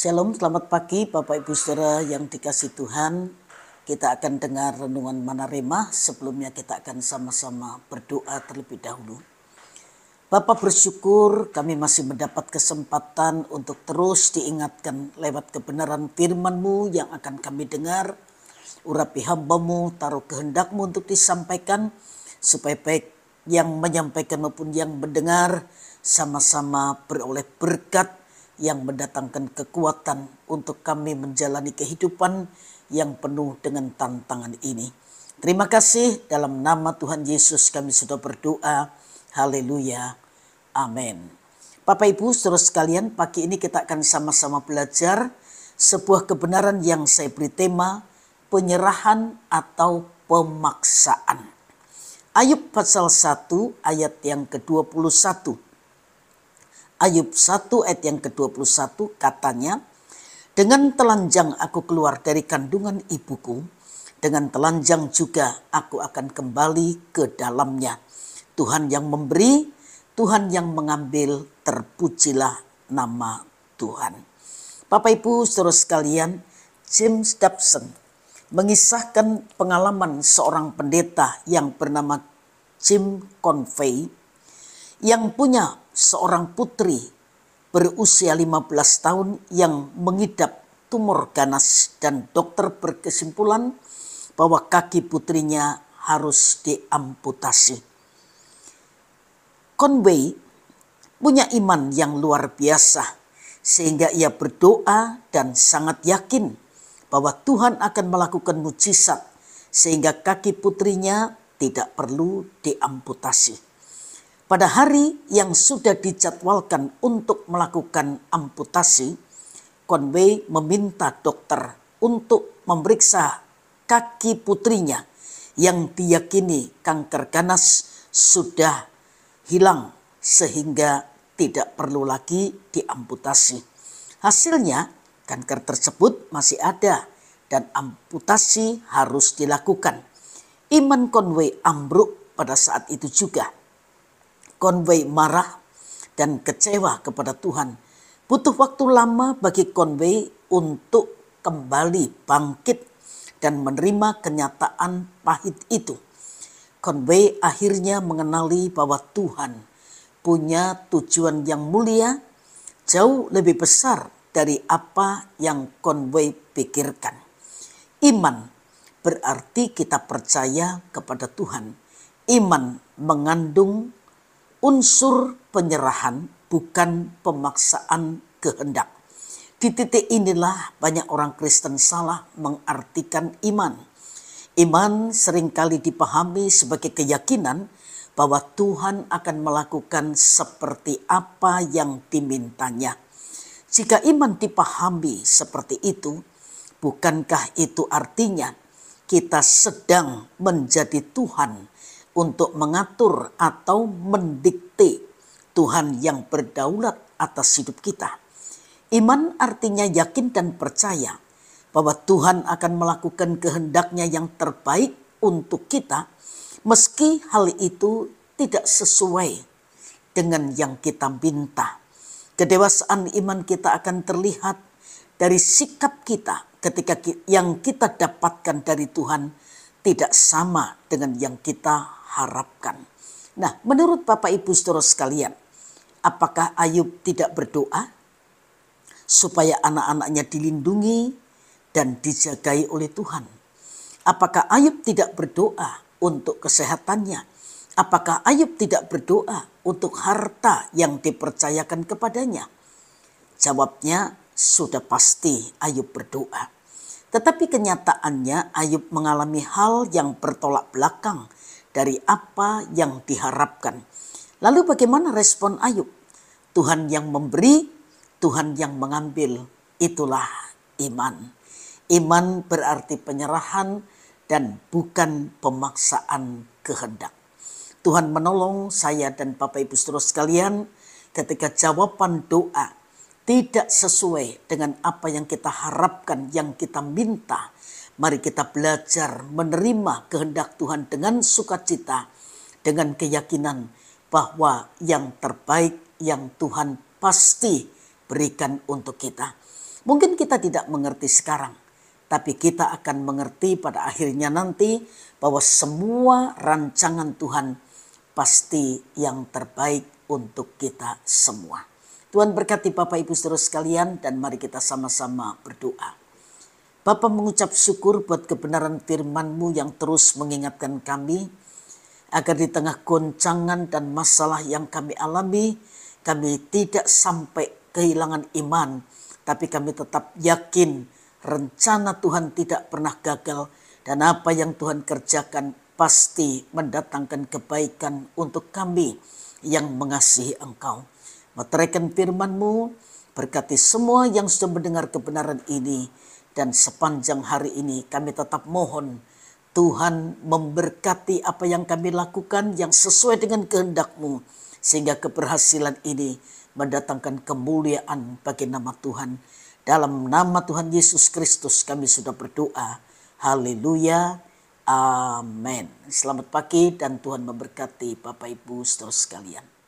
Shalom, selamat pagi Bapak Ibu Saudara yang dikasih Tuhan. Kita akan dengar renungan Manarema, sebelumnya kita akan sama-sama berdoa terlebih dahulu. Bapak bersyukur kami masih mendapat kesempatan untuk terus diingatkan lewat kebenaran firman-Mu yang akan kami dengar. Urapi hambamu, taruh kehendakMu untuk disampaikan, supaya baik yang menyampaikan maupun yang mendengar sama-sama beroleh berkat yang mendatangkan kekuatan untuk kami menjalani kehidupan yang penuh dengan tantangan ini. Terima kasih dalam nama Tuhan Yesus kami sudah berdoa. Haleluya. Amin. Bapak Ibu, terus sekalian, pagi ini kita akan sama-sama belajar sebuah kebenaran yang saya beri tema penyerahan atau pemaksaan. Ayub pasal 1 ayat yang ke-21 Ayub 1 ayat yang ke-21 katanya, Dengan telanjang aku keluar dari kandungan ibuku, dengan telanjang juga aku akan kembali ke dalamnya. Tuhan yang memberi, Tuhan yang mengambil, terpujilah nama Tuhan. Bapak Ibu saudara sekalian, James Dobson mengisahkan pengalaman seorang pendeta yang bernama Jim Convey yang punya seorang putri berusia 15 tahun yang mengidap tumor ganas dan dokter berkesimpulan bahwa kaki putrinya harus diamputasi. Conway punya iman yang luar biasa sehingga ia berdoa dan sangat yakin bahwa Tuhan akan melakukan mujizat sehingga kaki putrinya tidak perlu diamputasi pada hari yang sudah dijadwalkan untuk melakukan amputasi, Conway meminta dokter untuk memeriksa kaki putrinya yang diyakini kanker ganas sudah hilang sehingga tidak perlu lagi diamputasi. Hasilnya kanker tersebut masih ada dan amputasi harus dilakukan. Iman Conway ambruk pada saat itu juga Conway marah dan kecewa kepada Tuhan. Butuh waktu lama bagi Conway untuk kembali bangkit dan menerima kenyataan pahit itu. Conway akhirnya mengenali bahwa Tuhan punya tujuan yang mulia jauh lebih besar dari apa yang Conway pikirkan. Iman berarti kita percaya kepada Tuhan. Iman mengandung unsur penyerahan bukan pemaksaan kehendak. Di titik inilah banyak orang Kristen salah mengartikan iman. Iman seringkali dipahami sebagai keyakinan bahwa Tuhan akan melakukan seperti apa yang dimintanya. Jika iman dipahami seperti itu, bukankah itu artinya kita sedang menjadi Tuhan untuk mengatur atau mendikte Tuhan yang berdaulat atas hidup kita. Iman artinya yakin dan percaya bahwa Tuhan akan melakukan kehendaknya yang terbaik untuk kita meski hal itu tidak sesuai dengan yang kita minta. Kedewasaan iman kita akan terlihat dari sikap kita ketika yang kita dapatkan dari Tuhan tidak sama dengan yang kita harapkan. Nah, menurut Bapak Ibu Saudara sekalian, apakah Ayub tidak berdoa supaya anak-anaknya dilindungi dan dijagai oleh Tuhan? Apakah Ayub tidak berdoa untuk kesehatannya? Apakah Ayub tidak berdoa untuk harta yang dipercayakan kepadanya? Jawabnya sudah pasti Ayub berdoa. Tetapi kenyataannya Ayub mengalami hal yang bertolak belakang dari apa yang diharapkan. Lalu bagaimana respon Ayub? Tuhan yang memberi, Tuhan yang mengambil, itulah iman. Iman berarti penyerahan dan bukan pemaksaan kehendak. Tuhan menolong saya dan Bapak Ibu seterusnya sekalian ketika jawaban doa tidak sesuai dengan apa yang kita harapkan, yang kita minta. Mari kita belajar menerima kehendak Tuhan dengan sukacita, dengan keyakinan bahwa yang terbaik yang Tuhan pasti berikan untuk kita. Mungkin kita tidak mengerti sekarang, tapi kita akan mengerti pada akhirnya nanti bahwa semua rancangan Tuhan pasti yang terbaik untuk kita semua. Tuhan berkati Bapak Ibu Saudara sekalian dan mari kita sama-sama berdoa. Bapa mengucap syukur buat kebenaran firman-Mu yang terus mengingatkan kami agar di tengah goncangan dan masalah yang kami alami, kami tidak sampai kehilangan iman, tapi kami tetap yakin rencana Tuhan tidak pernah gagal dan apa yang Tuhan kerjakan pasti mendatangkan kebaikan untuk kami yang mengasihi Engkau. Meteraikan firman-Mu, berkati semua yang sudah mendengar kebenaran ini, dan sepanjang hari ini kami tetap mohon Tuhan memberkati apa yang kami lakukan yang sesuai dengan kehendak-Mu, sehingga keberhasilan ini mendatangkan kemuliaan bagi nama Tuhan. Dalam nama Tuhan Yesus Kristus kami sudah berdoa. Haleluya. Amin. Selamat pagi dan Tuhan memberkati Bapak Ibu saudara sekalian.